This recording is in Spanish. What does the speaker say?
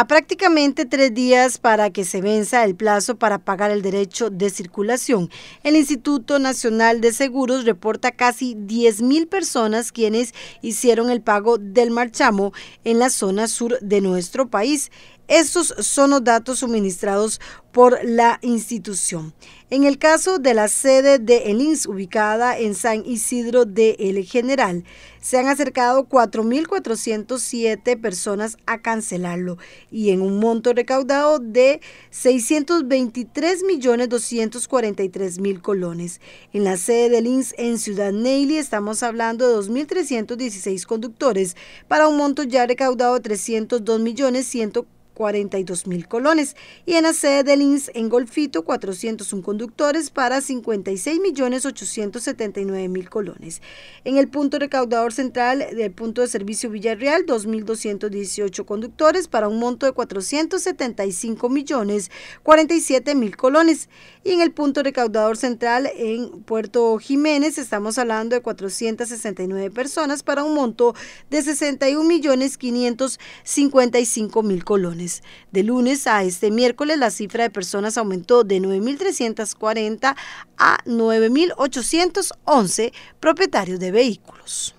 a prácticamente tres días para que se venza el plazo para pagar el derecho de circulación, el Instituto Nacional de Seguros reporta casi 10.000 personas quienes hicieron el pago del marchamo en la zona sur de nuestro país. Estos son los datos suministrados por la institución. En el caso de la sede de el INS, ubicada en San Isidro de El General, se han acercado 4.407 personas a cancelarlo y en un monto recaudado de 623.243.000 colones. En la sede del INS en Ciudad Neily estamos hablando de 2.316 conductores para un monto ya recaudado de 302.140.000 42 mil colones y en la sede del INS en Golfito 401 conductores para 56 millones 879 mil colones. En el punto recaudador central del punto de servicio Villarreal 2.218 conductores para un monto de 475 millones 47 mil colones y en el punto recaudador central en Puerto Jiménez estamos hablando de 469 personas para un monto de 61 millones 555 mil colones. De lunes a este miércoles la cifra de personas aumentó de 9.340 a 9.811 propietarios de vehículos.